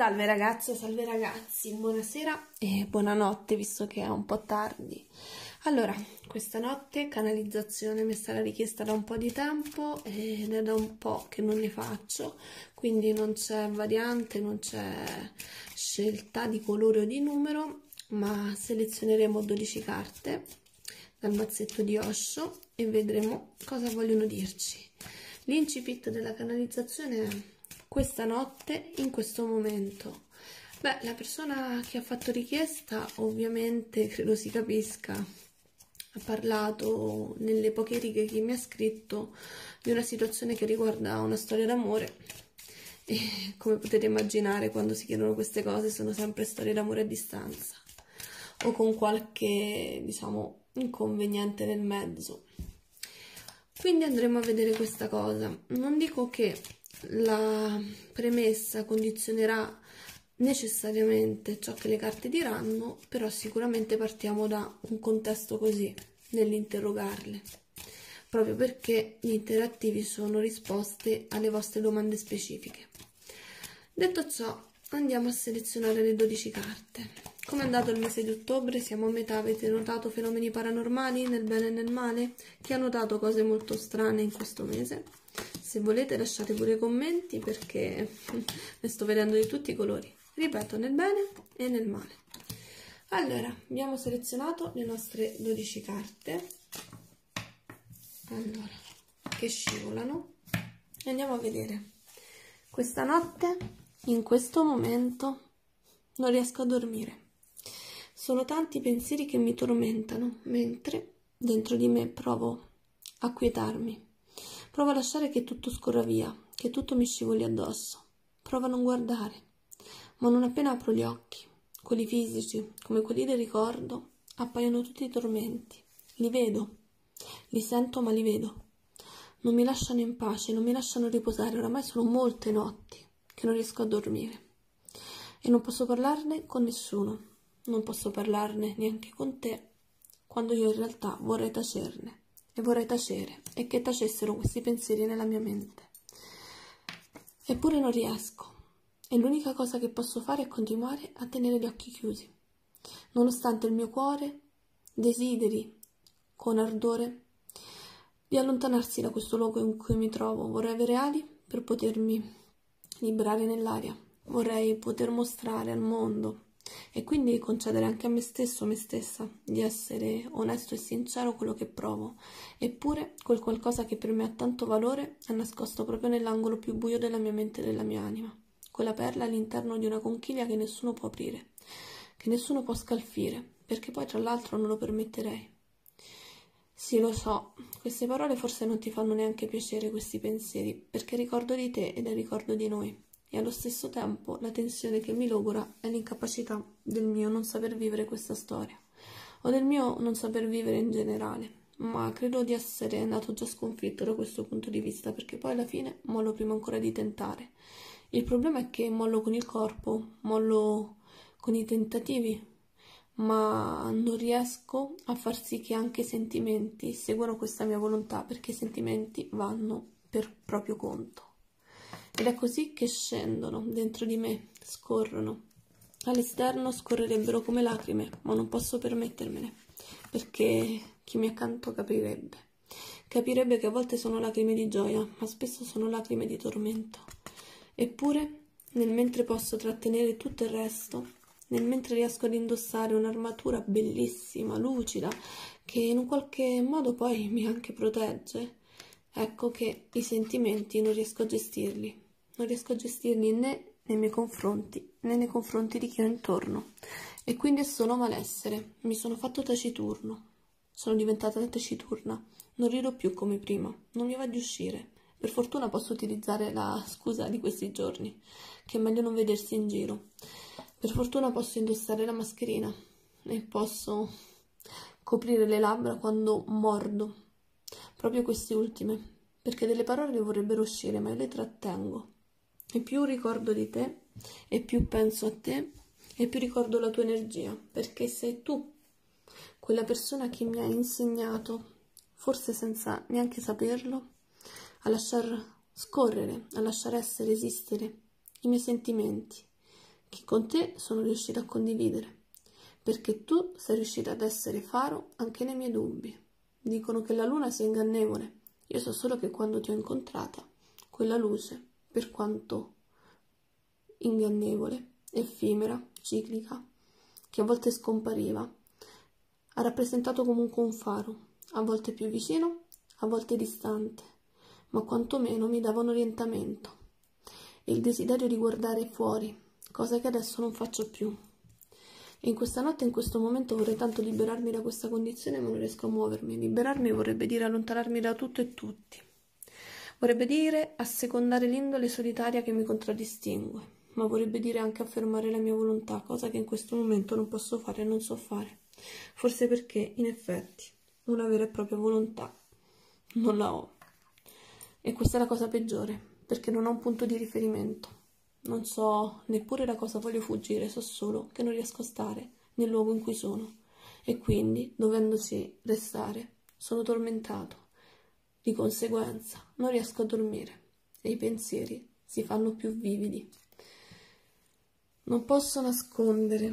Salve ragazze, salve ragazzi, buonasera e buonanotte visto che è un po' tardi. Allora, questa notte canalizzazione mi è stata richiesta da un po' di tempo ed è da un po' che non ne faccio, quindi non c'è variante, non c'è scelta di colore o di numero, ma selezioneremo 12 carte dal mazzetto di Osho e vedremo cosa vogliono dirci. L'incipit della canalizzazione è questa notte in questo momento beh la persona che ha fatto richiesta ovviamente credo si capisca ha parlato nelle poche righe che mi ha scritto di una situazione che riguarda una storia d'amore e come potete immaginare quando si chiedono queste cose sono sempre storie d'amore a distanza o con qualche diciamo inconveniente nel mezzo quindi andremo a vedere questa cosa non dico che la premessa condizionerà necessariamente ciò che le carte diranno, però sicuramente partiamo da un contesto così nell'interrogarle, proprio perché gli interattivi sono risposte alle vostre domande specifiche. Detto ciò, andiamo a selezionare le 12 carte. Come è andato il mese di ottobre? Siamo a metà, avete notato fenomeni paranormali nel bene e nel male? Chi ha notato cose molto strane in questo mese? se volete lasciate pure i commenti perché ne sto vedendo di tutti i colori ripeto nel bene e nel male allora abbiamo selezionato le nostre 12 carte allora, che scivolano e andiamo a vedere questa notte in questo momento non riesco a dormire sono tanti i pensieri che mi tormentano mentre dentro di me provo a quietarmi Prova a lasciare che tutto scorra via, che tutto mi scivoli addosso. Prova a non guardare. Ma non appena apro gli occhi, quelli fisici, come quelli del ricordo, appaiono tutti i tormenti. Li vedo, li sento ma li vedo. Non mi lasciano in pace, non mi lasciano riposare. Oramai sono molte notti che non riesco a dormire. E non posso parlarne con nessuno. Non posso parlarne neanche con te, quando io in realtà vorrei tacerne e vorrei tacere e che tacessero questi pensieri nella mia mente. Eppure non riesco e l'unica cosa che posso fare è continuare a tenere gli occhi chiusi, nonostante il mio cuore desideri con ardore di allontanarsi da questo luogo in cui mi trovo. Vorrei avere ali per potermi liberare nell'aria, vorrei poter mostrare al mondo e quindi concedere anche a me stesso, me stessa, di essere onesto e sincero quello che provo, eppure quel qualcosa che per me ha tanto valore è nascosto proprio nell'angolo più buio della mia mente e della mia anima, quella perla all'interno di una conchiglia che nessuno può aprire, che nessuno può scalfire, perché poi tra l'altro non lo permetterei. Sì, lo so, queste parole forse non ti fanno neanche piacere questi pensieri, perché ricordo di te ed è ricordo di noi e allo stesso tempo la tensione che mi logora è l'incapacità del mio non saper vivere questa storia, o del mio non saper vivere in generale, ma credo di essere andato già sconfitto da questo punto di vista, perché poi alla fine mollo prima ancora di tentare. Il problema è che mollo con il corpo, mollo con i tentativi, ma non riesco a far sì che anche i sentimenti seguano questa mia volontà, perché i sentimenti vanno per proprio conto ed è così che scendono dentro di me, scorrono. All'esterno scorrerebbero come lacrime, ma non posso permettermene, perché chi mi accanto capirebbe. Capirebbe che a volte sono lacrime di gioia, ma spesso sono lacrime di tormento. Eppure, nel mentre posso trattenere tutto il resto, nel mentre riesco ad indossare un'armatura bellissima, lucida, che in un qualche modo poi mi anche protegge, ecco che i sentimenti non riesco a gestirli, non riesco a gestirli né nei miei confronti né nei confronti di chi ho intorno e quindi sono malessere, mi sono fatto taciturno, sono diventata taciturna, non rido più come prima, non mi va di uscire. Per fortuna posso utilizzare la scusa di questi giorni, che è meglio non vedersi in giro. Per fortuna posso indossare la mascherina e posso coprire le labbra quando mordo proprio queste ultime, perché delle parole ne vorrebbero uscire, ma io le trattengo. E più ricordo di te, e più penso a te, e più ricordo la tua energia, perché sei tu quella persona che mi ha insegnato, forse senza neanche saperlo, a lasciar scorrere, a lasciare essere, esistere i miei sentimenti, che con te sono riuscita a condividere, perché tu sei riuscita ad essere faro anche nei miei dubbi. Dicono che la luna sia ingannevole. Io so solo che quando ti ho incontrata, quella luce, per quanto ingannevole, effimera, ciclica, che a volte scompariva, ha rappresentato comunque un faro, a volte più vicino, a volte distante, ma quantomeno mi dava un orientamento e il desiderio di guardare fuori, cosa che adesso non faccio più. In questa notte, in questo momento, vorrei tanto liberarmi da questa condizione, ma non riesco a muovermi. Liberarmi vorrebbe dire allontanarmi da tutto e tutti. Vorrebbe dire assecondare l'indole solitaria che mi contraddistingue, ma vorrebbe dire anche affermare la mia volontà, cosa che in questo momento non posso fare e non so fare. Forse perché, in effetti, una vera e propria volontà non la ho. E questa è la cosa peggiore, perché non ho un punto di riferimento. Non so neppure da cosa voglio fuggire, so solo che non riesco a stare nel luogo in cui sono e quindi, dovendosi restare, sono tormentato. Di conseguenza non riesco a dormire e i pensieri si fanno più vividi. Non posso nascondere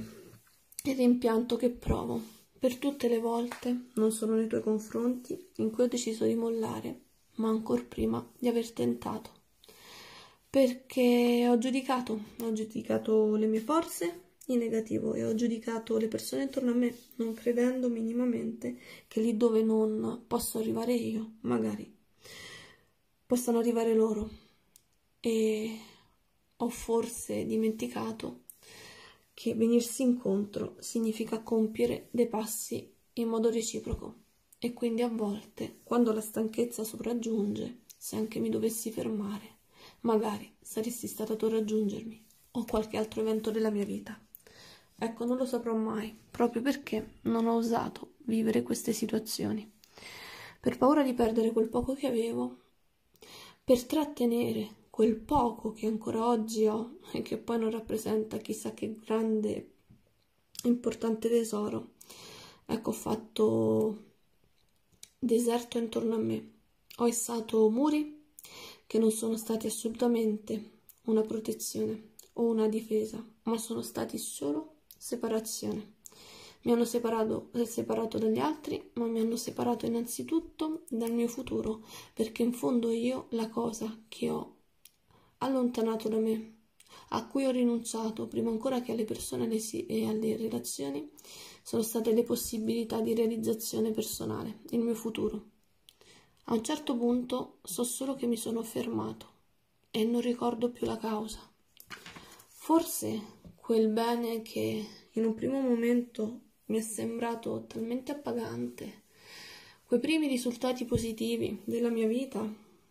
il rimpianto che provo per tutte le volte, non solo nei tuoi confronti, in cui ho deciso di mollare, ma ancor prima di aver tentato perché ho giudicato, ho giudicato le mie forze in negativo e ho giudicato le persone intorno a me, non credendo minimamente che lì dove non posso arrivare io, magari possano arrivare loro. E ho forse dimenticato che venirsi incontro significa compiere dei passi in modo reciproco e quindi a volte, quando la stanchezza sopraggiunge, se anche mi dovessi fermare, Magari saresti stata tu a raggiungermi o qualche altro evento della mia vita. Ecco, non lo saprò mai, proprio perché non ho osato vivere queste situazioni. Per paura di perdere quel poco che avevo, per trattenere quel poco che ancora oggi ho e che poi non rappresenta chissà che grande importante tesoro, ecco, ho fatto deserto intorno a me. Ho essato muri, che non sono stati assolutamente una protezione o una difesa, ma sono stati solo separazione. Mi hanno separato, separato dagli altri, ma mi hanno separato innanzitutto dal mio futuro, perché in fondo io la cosa che ho allontanato da me, a cui ho rinunciato prima ancora che alle persone e alle relazioni, sono state le possibilità di realizzazione personale, il mio futuro. A un certo punto so solo che mi sono fermato e non ricordo più la causa. Forse quel bene che in un primo momento mi è sembrato talmente appagante, quei primi risultati positivi della mia vita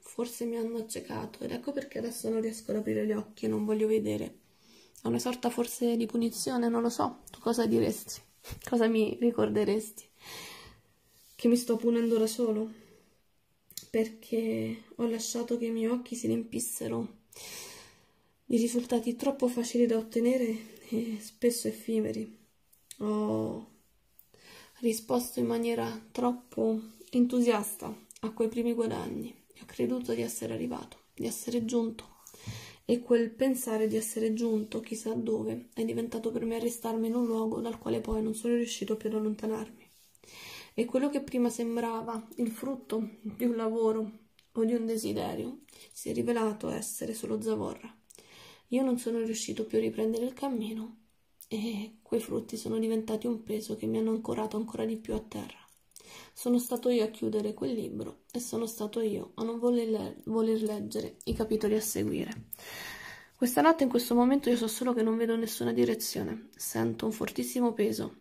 forse mi hanno accecato ed ecco perché adesso non riesco ad aprire gli occhi e non voglio vedere. È una sorta forse di punizione, non lo so. Tu cosa diresti? Cosa mi ricorderesti? Che mi sto punendo da solo? perché ho lasciato che i miei occhi si riempissero di risultati troppo facili da ottenere e spesso effimeri. Ho risposto in maniera troppo entusiasta a quei primi guadagni. Ho creduto di essere arrivato, di essere giunto. E quel pensare di essere giunto chissà dove è diventato per me arrestarmi in un luogo dal quale poi non sono riuscito più ad allontanarmi e quello che prima sembrava il frutto di un lavoro o di un desiderio si è rivelato essere solo zavorra. Io non sono riuscito più a riprendere il cammino e quei frutti sono diventati un peso che mi hanno ancorato ancora di più a terra. Sono stato io a chiudere quel libro e sono stato io a non voler, voler leggere i capitoli a seguire. Questa notte in questo momento io so solo che non vedo nessuna direzione, sento un fortissimo peso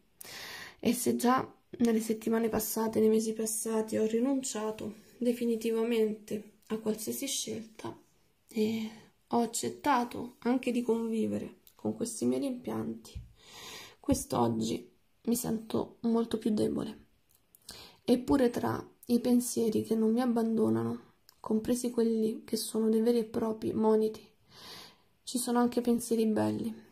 e se già nelle settimane passate, nei mesi passati, ho rinunciato definitivamente a qualsiasi scelta e ho accettato anche di convivere con questi miei rimpianti. Quest'oggi mi sento molto più debole, eppure tra i pensieri che non mi abbandonano, compresi quelli che sono dei veri e propri moniti, ci sono anche pensieri belli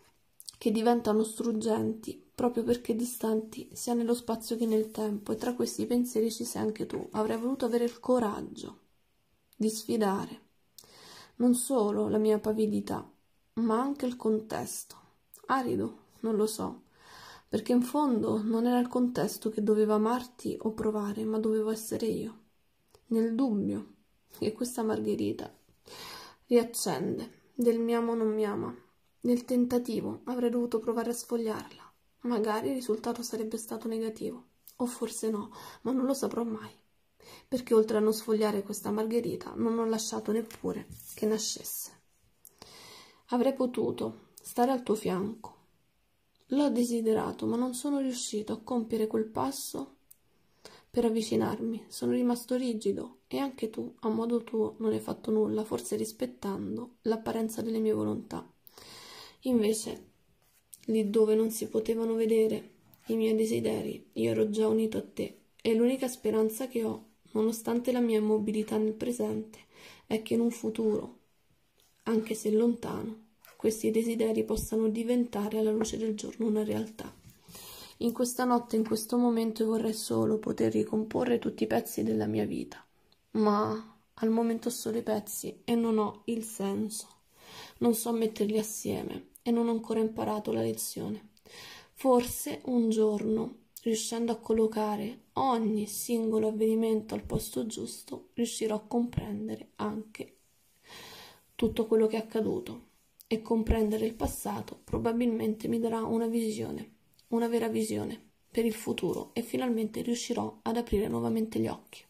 che diventano struggenti proprio perché distanti sia nello spazio che nel tempo, e tra questi pensieri ci sei anche tu. Avrei voluto avere il coraggio di sfidare non solo la mia pavidità, ma anche il contesto. Arido, non lo so, perché in fondo non era il contesto che doveva amarti o provare, ma dovevo essere io, nel dubbio che questa Margherita riaccende del mi amo non mi ama, nel tentativo avrei dovuto provare a sfogliarla. Magari il risultato sarebbe stato negativo, o forse no, ma non lo saprò mai, perché oltre a non sfogliare questa margherita non ho lasciato neppure che nascesse. Avrei potuto stare al tuo fianco. L'ho desiderato, ma non sono riuscito a compiere quel passo per avvicinarmi. Sono rimasto rigido e anche tu, a modo tuo, non hai fatto nulla, forse rispettando l'apparenza delle mie volontà. Invece lì dove non si potevano vedere i miei desideri, io ero già unito a te e l'unica speranza che ho, nonostante la mia immobilità nel presente, è che in un futuro, anche se lontano, questi desideri possano diventare alla luce del giorno una realtà. In questa notte, in questo momento, vorrei solo poter ricomporre tutti i pezzi della mia vita, ma al momento ho solo i pezzi e non ho il senso. Non so metterli assieme e non ho ancora imparato la lezione. Forse un giorno, riuscendo a collocare ogni singolo avvenimento al posto giusto, riuscirò a comprendere anche tutto quello che è accaduto e comprendere il passato probabilmente mi darà una visione, una vera visione per il futuro e finalmente riuscirò ad aprire nuovamente gli occhi.